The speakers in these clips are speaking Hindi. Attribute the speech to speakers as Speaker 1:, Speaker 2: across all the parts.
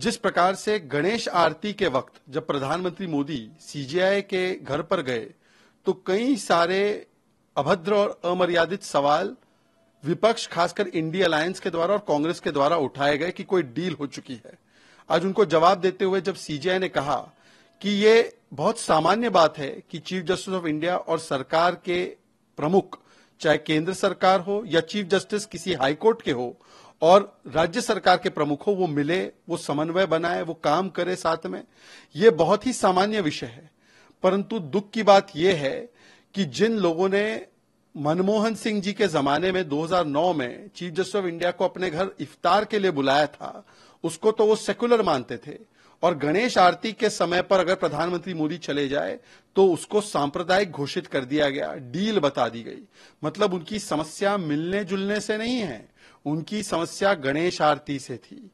Speaker 1: जिस प्रकार से गणेश आरती के वक्त जब प्रधानमंत्री मोदी सीजीआई के घर पर गए तो कई सारे अभद्र और अमर्यादित सवाल विपक्ष खासकर इंडिया अलायंस के द्वारा और कांग्रेस के द्वारा उठाए गए कि कोई डील हो चुकी है आज उनको जवाब देते हुए जब सीजीआई ने कहा कि ये बहुत सामान्य बात है कि चीफ जस्टिस ऑफ इंडिया और सरकार के प्रमुख चाहे केंद्र सरकार हो या चीफ जस्टिस किसी हाईकोर्ट के हो और राज्य सरकार के प्रमुखों वो मिले वो समन्वय बनाए वो काम करे साथ में ये बहुत ही सामान्य विषय है परंतु दुख की बात यह है कि जिन लोगों ने मनमोहन सिंह जी के जमाने में 2009 में चीफ जस्टिस ऑफ इंडिया को अपने घर इफ्तार के लिए बुलाया था उसको तो वो सेकुलर मानते थे और गणेश आरती के समय पर अगर प्रधानमंत्री मोदी चले जाए तो उसको सांप्रदायिक घोषित कर दिया गया डील बता दी गई मतलब उनकी समस्या मिलने जुलने से नहीं है उनकी समस्या गणेश आरती से थी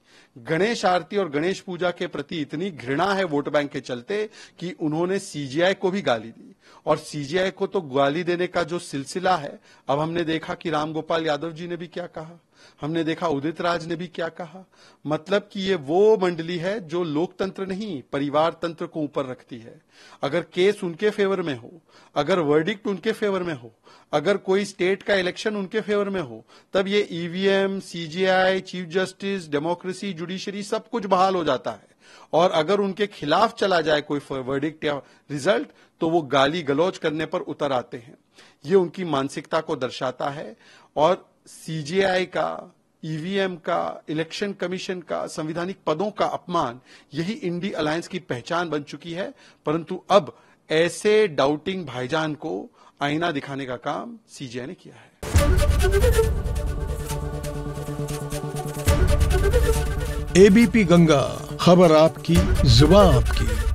Speaker 1: गणेश आरती और गणेश पूजा के प्रति इतनी घृणा है वोट बैंक के चलते कि उन्होंने सीजीआई को भी गाली दी और सीजीआई को तो ग्वाली देने का जो सिलसिला है अब हमने देखा कि रामगोपाल यादव जी ने भी क्या कहा हमने देखा उदित राज ने भी क्या कहा मतलब कि ये वो मंडली है जो लोकतंत्र नहीं परिवार तंत्र को ऊपर रखती है अगर केस उनके फेवर में हो अगर वर्डिक्ट उनके फेवर में हो अगर कोई स्टेट का इलेक्शन उनके फेवर में हो तब ये EVM CJI chief justice democracy judiciary सब कुछ बहाल हो जाता है और अगर उनके खिलाफ चला जाए कोई वर्डिक्ट या रिजल्ट तो वो गाली गलौज करने पर उतर आते हैं ये उनकी मानसिकता को दर्शाता है और सीजीआई का ईवीएम e का इलेक्शन कमीशन का संविधानिक पदों का अपमान यही इंडी अलायंस की पहचान बन चुकी है परंतु अब ऐसे डाउटिंग भाईजान को आईना दिखाने का काम सीजीआई ने किया है एबीपी गंगा खबर आपकी जुबा आपकी